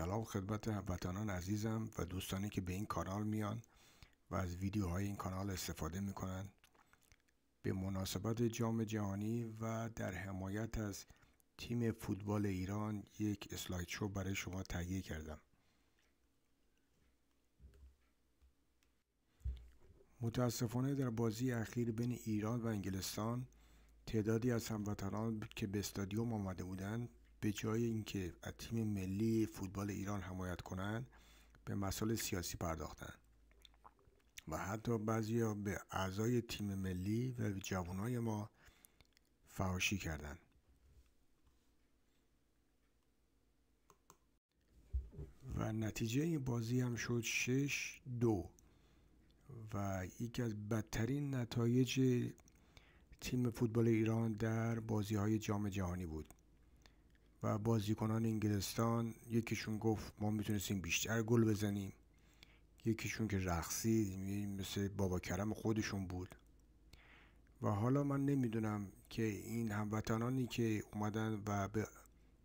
سلام خدمت هموطنان عزیزم و دوستانی که به این کانال میان و از ویدیوهای این کانال استفاده میکنن به مناسبت جام جهانی و در حمایت از تیم فوتبال ایران یک اسلاید شو برای شما تهیه کردم متاسفانه در بازی اخیر بین ایران و انگلستان تعدادی از هموطنان که به استادیوم آمده بودند به جای اینکه از تیم ملی فوتبال ایران حمایت کنند به مسائل سیاسی پرداختند و حتی بعضی ها به اعضای تیم ملی و جوانای ما فحاشی کردند و نتیجه این بازی هم شد 6 2 و یکی از بدترین نتایج تیم فوتبال ایران در بازی های جام جهانی بود و بازیکنان انگلستان یکیشون گفت ما میتونستیم بیشتر گل بزنیم یکیشون که رقصید مثل بابا کرم خودشون بود و حالا من نمیدونم که این هموطنانی که اومدن و به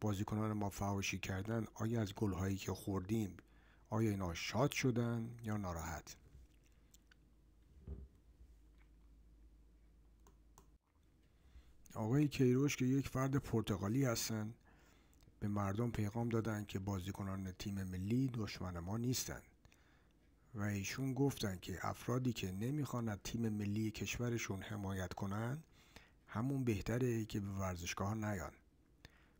بازیکنان ما فحاشی کردن آیا از گلهایی که خوردیم آیا اینا شاد شدن یا ناراحت آقای کیروش که یک فرد پرتغالی هستند به مردم پیغام دادند که بازیکنان تیم ملی دشمن ما نیستند و ایشون گفتند که افرادی که نمیخوان از تیم ملی کشورشون حمایت کنند همون بهتره که به ورزشگاه نیان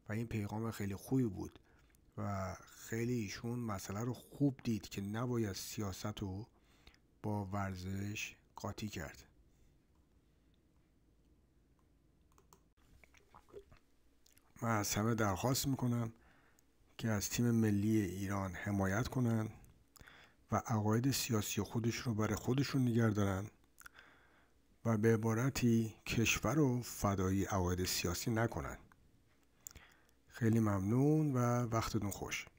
و این پیغام خیلی خوبی بود و خیلی ایشون مسئله رو خوب دید که نباید سیاست رو با ورزش قاطی کرد من از همه درخواست میکنم که از تیم ملی ایران حمایت کنند و عقاید سیاسی خودش رو برای خودشون نگه دارن و به عبارتی کشور رو فدایی عقاید سیاسی نکنن خیلی ممنون و وقتتون خوش